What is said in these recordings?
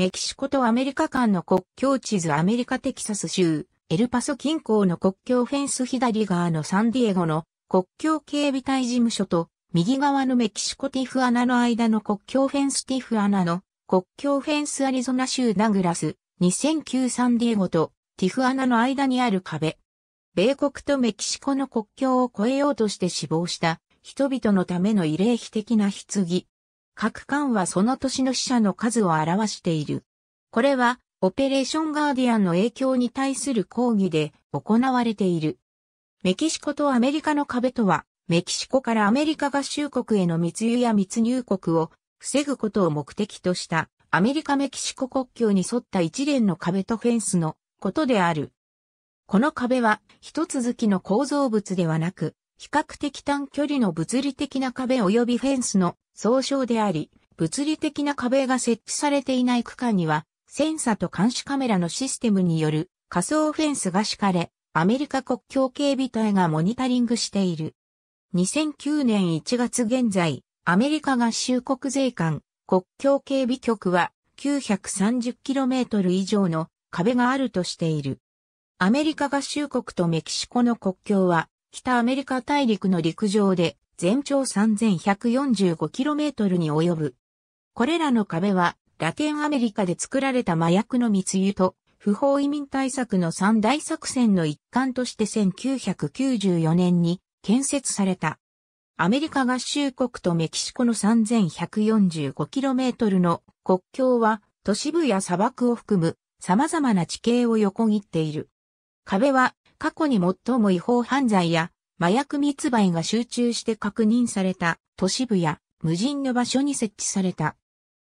メキシコとアメリカ間の国境地図アメリカテキサス州、エルパソ近郊の国境フェンス左側のサンディエゴの国境警備隊事務所と右側のメキシコティフアナの間の国境フェンスティフアナの国境フェンスアリゾナ州ダグラス2009サンディエゴとティフアナの間にある壁。米国とメキシコの国境を越えようとして死亡した人々のための慰霊碑的な棺。各巻はその年の死者の数を表している。これは、オペレーションガーディアンの影響に対する抗議で行われている。メキシコとアメリカの壁とは、メキシコからアメリカ合衆国への密輸や密入国を防ぐことを目的としたアメリカ・メキシコ国境に沿った一連の壁とフェンスのことである。この壁は一続きの構造物ではなく、比較的短距離の物理的な壁及びフェンスの総称であり、物理的な壁が設置されていない区間には、センサと監視カメラのシステムによる仮想フェンスが敷かれ、アメリカ国境警備隊がモニタリングしている。2009年1月現在、アメリカ合衆国税関国境警備局は 930km 以上の壁があるとしている。アメリカ合衆国とメキシコの国境は北アメリカ大陸の陸上で全長 3145km に及ぶ。これらの壁は、ラテンアメリカで作られた麻薬の密輸と、不法移民対策の三大作戦の一環として1994年に建設された。アメリカ合衆国とメキシコの 3145km の国境は都市部や砂漠を含む様々な地形を横切っている。壁は過去に最も違法犯罪や麻薬密売が集中して確認された都市部や無人の場所に設置された。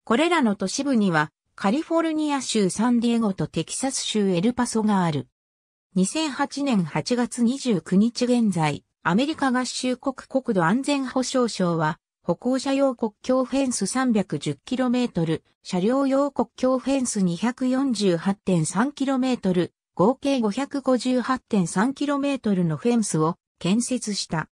これらの都市部にはカリフォルニア州サンディエゴとテキサス州エルパソがある。2008年8月29日現在、アメリカ合衆国国土安全保障省は、歩行者用国境フェンス 310km、車両用国境フェンス 248.3km、合計 558.3km のフェンスを建設した。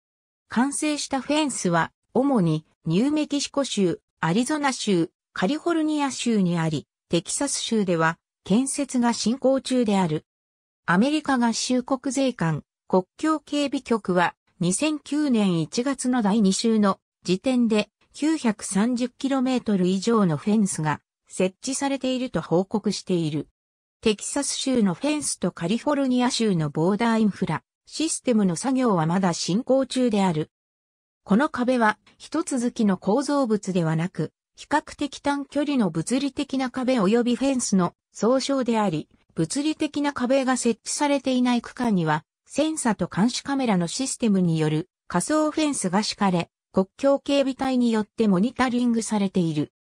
完成したフェンスは、主にニューメキシコ州、アリゾナ州、カリフォルニア州にあり、テキサス州では建設が進行中である。アメリカ合衆国税関国境警備局は2009年1月の第2週の時点で 930km 以上のフェンスが設置されていると報告している。テキサス州のフェンスとカリフォルニア州のボーダーインフラ、システムの作業はまだ進行中である。この壁は一続きの構造物ではなく、比較的短距離の物理的な壁及びフェンスの総称であり、物理的な壁が設置されていない区間には、センサと監視カメラのシステムによる仮想フェンスが敷かれ、国境警備隊によってモニタリングされている。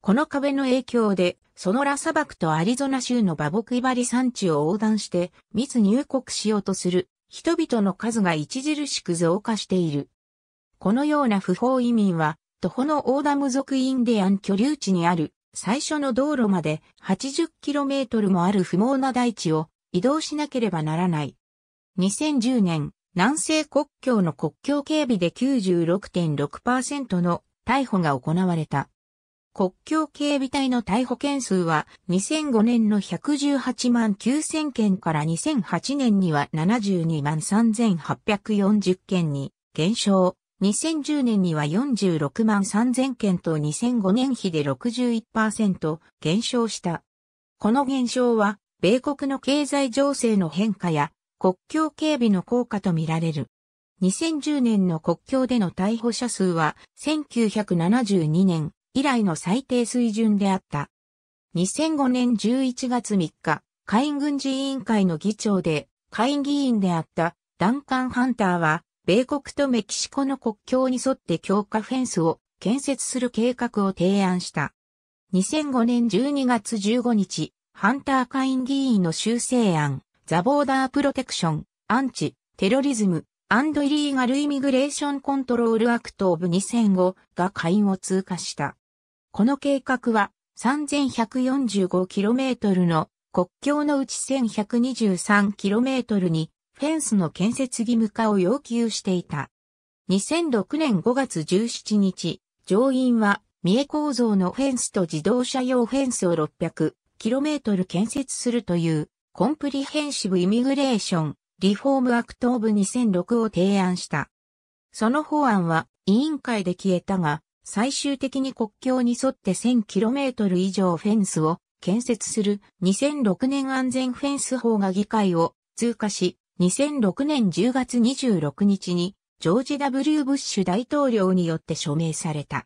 この壁の影響で、ソノラ砂漠とアリゾナ州のバボクイバリ山地を横断して、密入国しようとする人々の数が著しく増加している。このような不法移民は、徒歩のオーダム族インディアン居留地にある最初の道路まで 80km もある不毛な大地を移動しなければならない。2010年、南西国境の国境警備で96.6%の逮捕が行われた。国境警備隊の逮捕件数は2005年の118万9000件から2008年には72万3840件に減少。2010年には46万3000件と2005年比で61%減少した。この減少は、米国の経済情勢の変化や国境警備の効果とみられる。2010年の国境での逮捕者数は1972年以来の最低水準であった。2005年11月3日、下院軍事委員会の議長で、下院議員であったダンカン・ハンターは、米国とメキシコの国境に沿って強化フェンスを建設する計画を提案した。2005年12月15日、ハンター下院議員の修正案、ザ・ボーダー・プロテクション、アンチ、テロリズム、アンド・イリーガル・イミグレーション・コントロール・アクト・オブ2005が下院を通過した。この計画は 3145km の国境のうち 1123km にフェンスの建設義務化を要求していた。2006年5月17日、上院は三重構造のフェンスと自動車用フェンスを 600km 建設するというコンプリヘンシブ・イミグレーション・リフォーム・アクトーブ2006を提案した。その法案は委員会で消えたが、最終的に国境に沿って 1000km 以上フェンスを建設する2006年安全フェンス法が議会を通過し、2006年10月26日にジョージ・ W・ ブッシュ大統領によって署名された。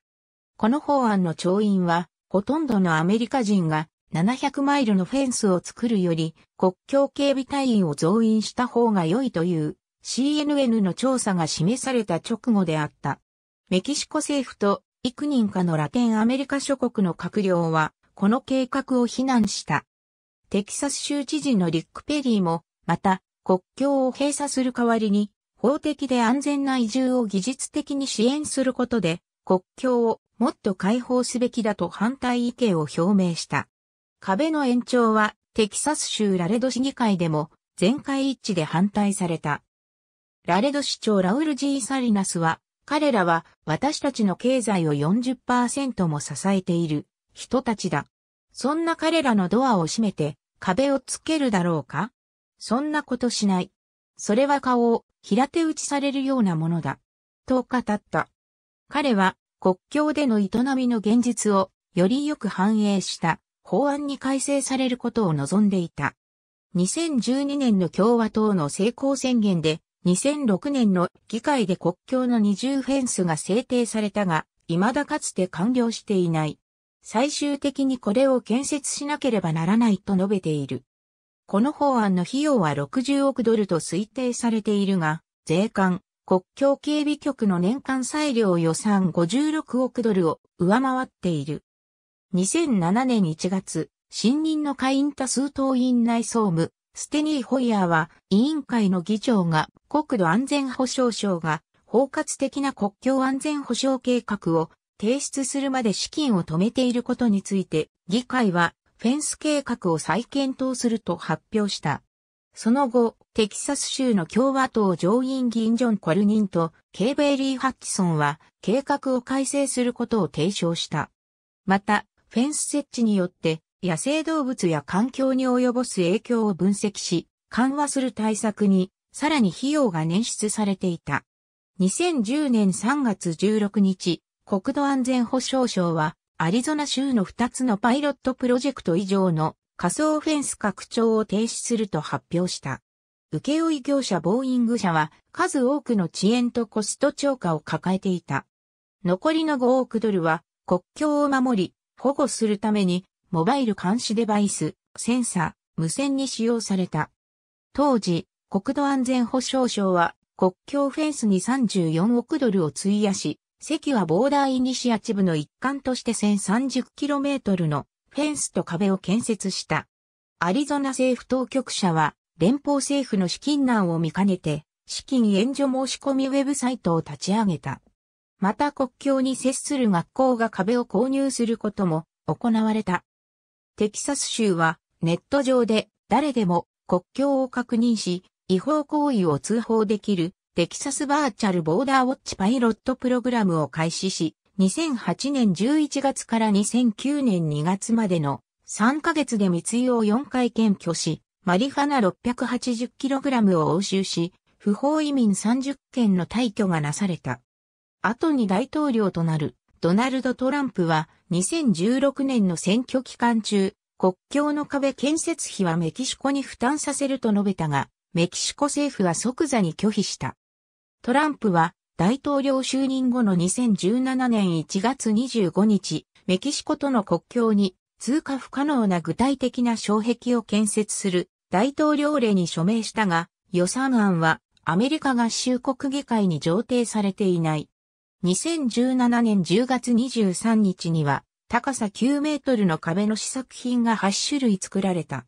この法案の調印は、ほとんどのアメリカ人が700マイルのフェンスを作るより国境警備隊員を増員した方が良いという CNN の調査が示された直後であった。メキシコ政府と幾人かのラテンアメリカ諸国の閣僚は、この計画を非難した。テキサス州知事のリック・ペリーも、また、国境を閉鎖する代わりに、法的で安全な移住を技術的に支援することで、国境をもっと解放すべきだと反対意見を表明した。壁の延長は、テキサス州ラレド市議会でも、全会一致で反対された。ラレド市長ラウル・ジー・サリナスは、彼らは私たちの経済を40%も支えている人たちだ。そんな彼らのドアを閉めて壁をつけるだろうかそんなことしない。それは顔を平手打ちされるようなものだ。と語った。彼は国境での営みの現実をよりよく反映した法案に改正されることを望んでいた。2012年の共和党の成功宣言で2006年の議会で国境の二重フェンスが制定されたが、未だかつて完了していない。最終的にこれを建設しなければならないと述べている。この法案の費用は60億ドルと推定されているが、税関、国境警備局の年間裁量予算56億ドルを上回っている。2007年1月、新任の下院多数党院内総務、ステニー・ホイヤーは委員会の議長が国土安全保障省が包括的な国境安全保障計画を提出するまで資金を止めていることについて議会はフェンス計画を再検討すると発表した。その後、テキサス州の共和党上院議員ジョン・コルニンとケイベイリー・ハッキソンは計画を改正することを提唱した。また、フェンス設置によって野生動物や環境に及ぼす影響を分析し、緩和する対策に、さらに費用が捻出されていた。2010年3月16日、国土安全保障省は、アリゾナ州の2つのパイロットプロジェクト以上の仮想フェンス拡張を停止すると発表した。請負業者ボーイング社は数多くの遅延とコスト超過を抱えていた。残りの5億ドルは国境を守り保護するためにモバイル監視デバイス、センサ、無線に使用された。当時、国土安全保障省は国境フェンスに34億ドルを費やし、席はボーダーイニシアチブの一環として 1030km のフェンスと壁を建設した。アリゾナ政府当局者は連邦政府の資金難を見かねて、資金援助申し込みウェブサイトを立ち上げた。また国境に接する学校が壁を購入することも行われた。テキサス州はネット上で誰でも国境を確認し、違法行為を通報できるテキサスバーチャルボーダーウォッチパイロットプログラムを開始し、2008年11月から2009年2月までの3ヶ月で密輸を4回検挙し、マリファナ 680kg を押収し、不法移民30件の退去がなされた。後に大統領となるドナルド・トランプは2016年の選挙期間中、国境の壁建設費はメキシコに負担させると述べたが、メキシコ政府は即座に拒否した。トランプは大統領就任後の2017年1月25日、メキシコとの国境に通過不可能な具体的な障壁を建設する大統領令に署名したが、予算案はアメリカ合衆国議会に上呈されていない。2017年10月23日には、高さ9メートルの壁の試作品が8種類作られた。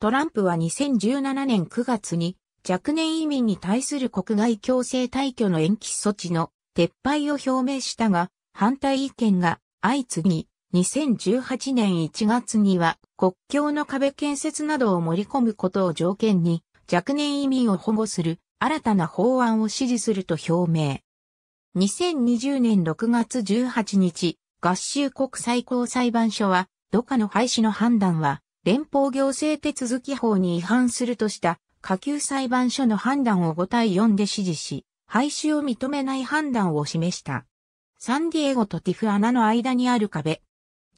トランプは2017年9月に、若年移民に対する国外強制退去の延期措置の撤廃を表明したが、反対意見が相次ぎ、2018年1月には国境の壁建設などを盛り込むことを条件に、若年移民を保護する新たな法案を支持すると表明。2020年6月18日、合衆国最高裁判所は、土下の廃止の判断は、連邦行政手続き法に違反するとした、下級裁判所の判断を5対4で支持し、廃止を認めない判断を示した。サンディエゴとティフアナの間にある壁。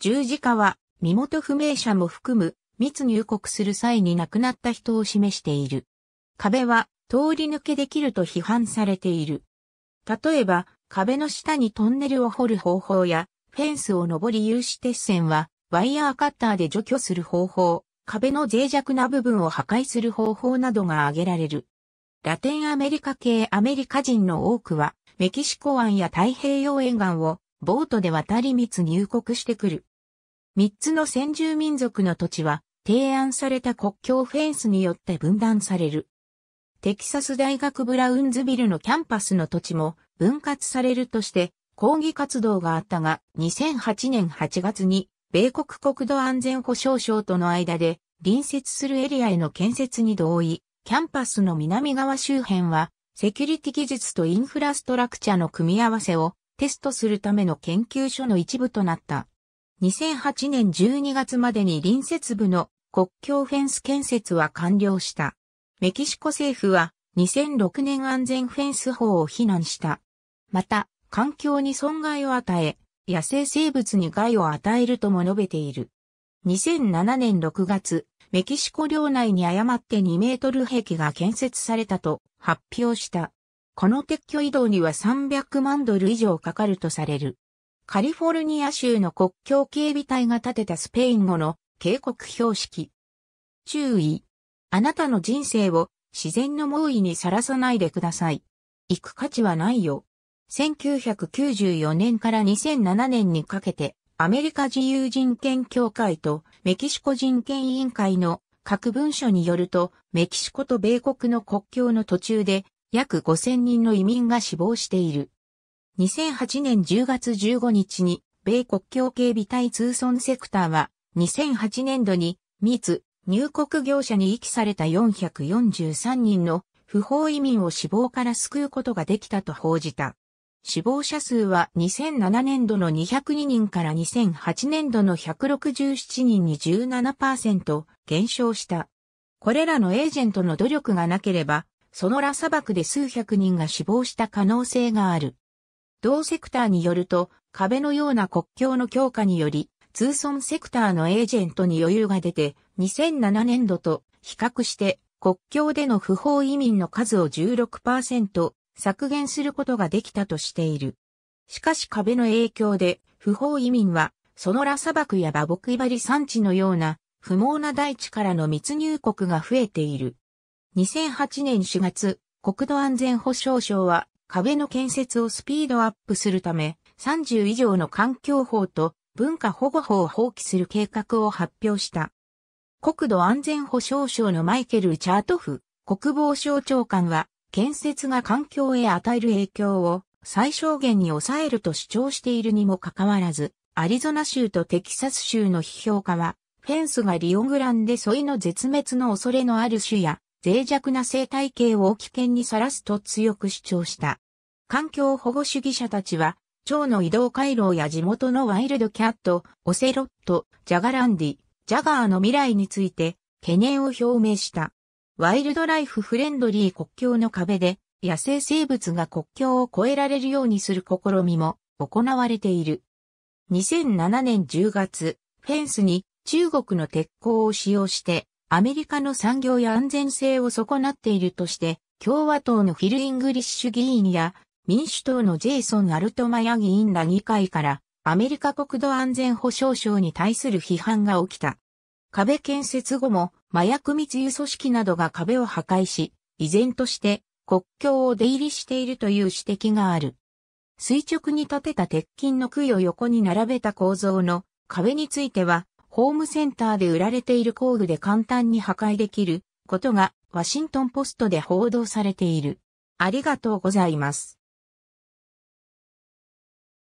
十字架は、身元不明者も含む、密入国する際に亡くなった人を示している。壁は、通り抜けできると批判されている。例えば、壁の下にトンネルを掘る方法や、フェンスを登り有刺鉄線は、ワイヤーカッターで除去する方法、壁の脆弱な部分を破壊する方法などが挙げられる。ラテンアメリカ系アメリカ人の多くは、メキシコ湾や太平洋沿岸をボートで渡り密入国してくる。三つの先住民族の土地は、提案された国境フェンスによって分断される。テキサス大学ブラウンズビルのキャンパスの土地も分割されるとして抗議活動があったが2008年8月に米国国土安全保障省との間で隣接するエリアへの建設に同意、キャンパスの南側周辺はセキュリティ技術とインフラストラクチャの組み合わせをテストするための研究所の一部となった。2008年12月までに隣接部の国境フェンス建設は完了した。メキシコ政府は2006年安全フェンス法を非難した。また、環境に損害を与え、野生生物に害を与えるとも述べている。2007年6月、メキシコ領内に誤って2メートル壁が建設されたと発表した。この撤去移動には300万ドル以上かかるとされる。カリフォルニア州の国境警備隊が建てたスペイン語の警告標識。注意。あなたの人生を自然の猛威にさらさないでください。行く価値はないよ。1994年から2007年にかけて、アメリカ自由人権協会とメキシコ人権委員会の各文書によると、メキシコと米国の国境の途中で約5000人の移民が死亡している。2008年10月15日に、米国境警備隊通村セクターは、2008年度に、密、入国業者に遺棄された443人の不法移民を死亡から救うことができたと報じた。死亡者数は2007年度の202人から2008年度の167人に17%減少した。これらのエージェントの努力がなければ、そのラ砂漠で数百人が死亡した可能性がある。同セクターによると、壁のような国境の強化により、ツーソンセクターのエージェントに余裕が出て、2007年度と比較して国境での不法移民の数を16%削減することができたとしている。しかし壁の影響で不法移民はソノラ砂漠やバボクイバリ山地のような不毛な大地からの密入国が増えている。2008年4月、国土安全保障省は壁の建設をスピードアップするため30以上の環境法と文化保護法を放棄する計画を発表した。国土安全保障省のマイケル・チャートフ国防省長官は建設が環境へ与える影響を最小限に抑えると主張しているにもかかわらず、アリゾナ州とテキサス州の批評家は、フェンスがリオグランデソイの絶滅の恐れのある種や脆弱な生態系を危険にさらすと強く主張した。環境保護主義者たちは蝶の移動回廊や地元のワイルドキャット、オセロット、ジャガランディ、ジャガーの未来について懸念を表明した。ワイルドライフフレンドリー国境の壁で野生生物が国境を越えられるようにする試みも行われている。2007年10月、フェンスに中国の鉄鋼を使用してアメリカの産業や安全性を損なっているとして共和党のフィル・イングリッシュ議員や民主党のジェイソン・アルトマヤ議員ら議会からアメリカ国土安全保障省に対する批判が起きた。壁建設後も麻薬密輸組織などが壁を破壊し、依然として国境を出入りしているという指摘がある。垂直に建てた鉄筋の杭を横に並べた構造の壁については、ホームセンターで売られている工具で簡単に破壊できることがワシントンポストで報道されている。ありがとうございます。